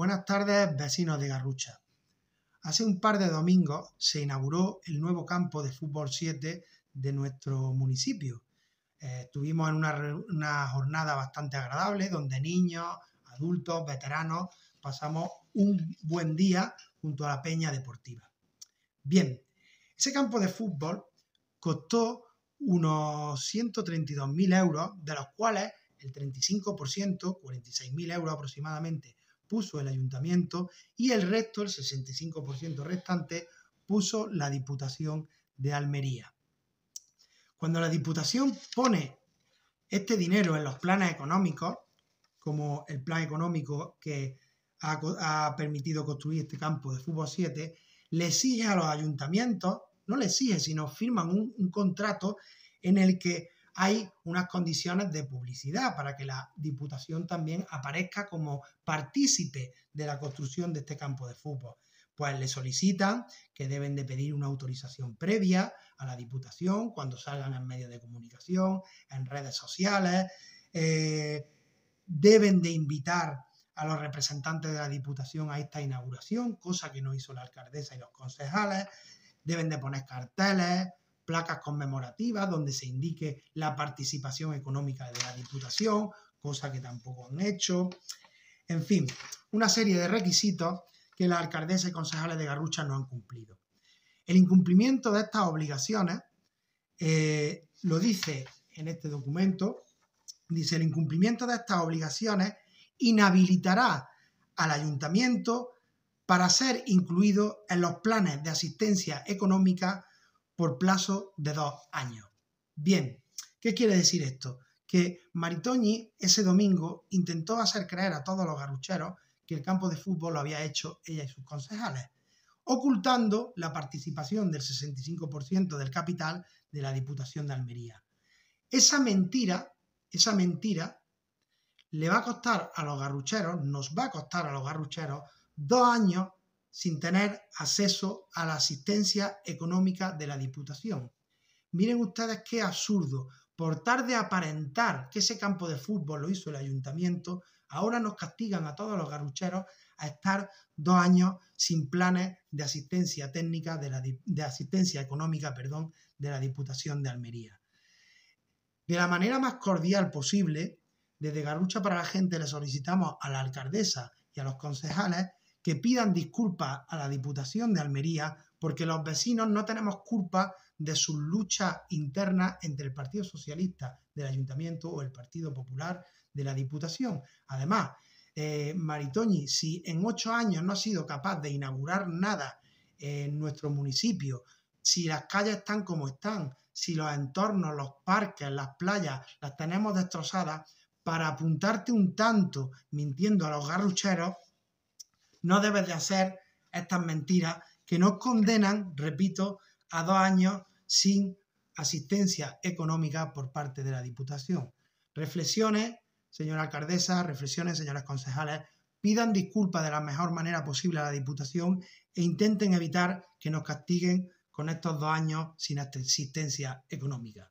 Buenas tardes, vecinos de Garrucha. Hace un par de domingos se inauguró el nuevo campo de fútbol 7 de nuestro municipio. Eh, estuvimos en una, una jornada bastante agradable donde niños, adultos, veteranos pasamos un buen día junto a la peña deportiva. Bien, ese campo de fútbol costó unos 132.000 euros, de los cuales el 35%, 46.000 euros aproximadamente, puso el ayuntamiento y el resto, el 65% restante, puso la Diputación de Almería. Cuando la Diputación pone este dinero en los planes económicos, como el plan económico que ha, permitido construir este campo de fútbol 7, le exige a los ayuntamientos, no le exige, sino firman un contrato en el que hay unas condiciones de publicidad para que la Diputación también aparezca como partícipe de la construcción de este campo de fútbol. Pues le solicitan que deben de pedir una autorización previa a la Diputación cuando salgan en medios de comunicación, en redes sociales. Eh, deben de invitar a los representantes de la Diputación a esta inauguración, cosa que no hizo la alcaldesa y los concejales. Deben de poner carteles, placas conmemorativas donde se indique la participación económica de la Diputación, cosa que tampoco han hecho. En fin, una serie de requisitos que la alcaldesa y concejales de Garrucha no han cumplido. El incumplimiento de estas obligaciones eh, lo dice en este documento, dice el incumplimiento de estas obligaciones inhabilitará al ayuntamiento para ser incluido en los planes de asistencia económica por plazo de dos años. Bien, ¿qué quiere decir esto? Que Maritoñi ese domingo intentó hacer creer a todos los garrucheros... que el campo de fútbol lo había hecho ella y sus concejales, ocultando la participación del 65% del capital de la Diputación de Almería. Esa mentira, esa mentira, le va a costar a los garrucheros, nos va a costar a los garrucheros dos años sin tener acceso a la asistencia económica de la Diputación. Miren ustedes qué absurdo. Por tarde aparentar que ese campo de fútbol lo hizo el ayuntamiento, ahora nos castigan a todos los garrucheros a estar dos años sin planes de asistencia técnica, de, la, asistencia económica, perdón, de la Diputación de Almería. De la manera más cordial posible, desde Garrucha para la Gente le solicitamos a la alcaldesa y a los concejales que pidan disculpas a la Diputación de Almería porque los vecinos no tenemos culpa de sus luchas internas entre el Partido Socialista del Ayuntamiento o el Partido Popular de la Diputación. Además, eh, Maritoñi, si en ocho años no ha sido capaz de inaugurar nada en nuestro municipio, si las calles están como están, si los entornos, los parques, las playas las tenemos destrozadas, para apuntarte un tanto mintiendo a los garrucheros, no debes de hacer estas mentiras que nos condenan, repito, a dos años sin asistencia económica por parte de la Diputación. Reflexiones, señora alcaldesa, reflexiones, señoras concejales, pidan disculpas de la mejor manera posible a la Diputación e intenten evitar que nos castiguen con estos dos años sin asistencia económica.